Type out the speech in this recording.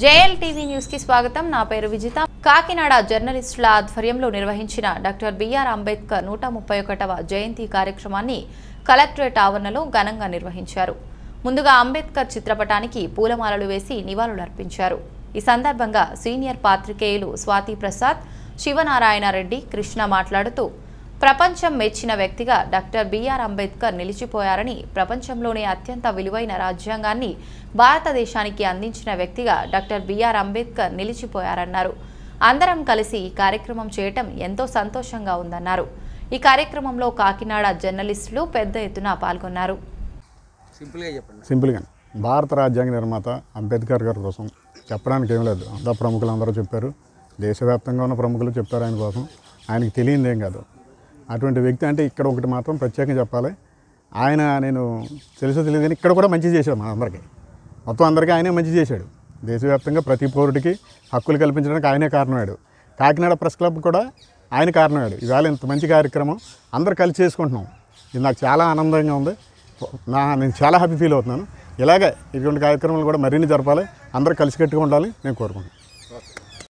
JL TV news కి స్వాగతం నా పేరు విజిత కాకినాడ జర్నలిస్టుల ఆధ్వర్యంలో నిర్వహించిన డాక్టర్ బిఆర్ అంబేద్కర్ నూట ముప్పై ఒకటవ జయంతి కార్యక్రమాన్ని కలెక్టరేట్ ఆవరణలో ఘనంగా నిర్వహించారు ముందుగా అంబేద్కర్ చిత్రపటానికి పూలమాలలు వేసి నివాళులర్పించారు ఈ సందర్భంగా సీనియర్ పాత్రికేయులు స్వాతి ప్రసాద్ శివనారాయణ రెడ్డి కృష్ణ మాట్లాడుతూ ప్రపంచం మెచ్చిన వ్యక్తిగా డాక్టర్ బిఆర్ అంబేద్కర్ నిలిచిపోయారని ప్రపంచంలోనే అత్యంత విలువైన రాజ్యాంగాన్ని భారతదేశానికి అందించిన వ్యక్తిగా డాక్టర్ బిఆర్ అంబేద్కర్ నిలిచిపోయారన్నారు అందరం కలిసి ఈ కార్యక్రమం చేయటం ఎంతో సంతోషంగా ఉందన్నారు ఈ కార్యక్రమంలో కాకినాడ జర్నలిస్టులు పెద్ద ఎత్తున పాల్గొన్నారు సింపుల్గా భారత రాజ్యాంగ నిర్మాత అంబేద్కర్ గారి కోసం చెప్పడానికి ఏం లేదు అంతా ప్రముఖులు అందరూ చెప్పారు దేశవ్యాప్తంగా ఉన్న ప్రముఖులు చెప్పారు ఆయన కోసం ఆయనకి తెలియదేం కాదు అటువంటి వ్యక్తి అంటే ఇక్కడ ఒకటి మాత్రం ప్రత్యేకంగా చెప్పాలి ఆయన నేను తెలుసో తెలియదు కానీ ఇక్కడ కూడా మంచి చేశాడు మన అందరికీ మొత్తం అందరికీ ఆయనే మంచి చేశాడు దేశవ్యాప్తంగా ప్రతి పౌరుడికి హక్కులు కల్పించడానికి ఆయనే కారణమాడు కాకినాడ ప్రెస్ క్లబ్ కూడా ఆయన కారణమాడు ఇవాళ ఇంత మంచి కార్యక్రమం అందరు కలిసి చేసుకుంటున్నాం ఇది నాకు చాలా ఆనందంగా ఉంది నా నేను చాలా హ్యాపీ ఫీల్ అవుతున్నాను ఇలాగే ఇటువంటి కార్యక్రమాలు కూడా మరిన్ని జరపాలి అందరూ కలిసి ఉండాలి నేను కోరుకుంటున్నాను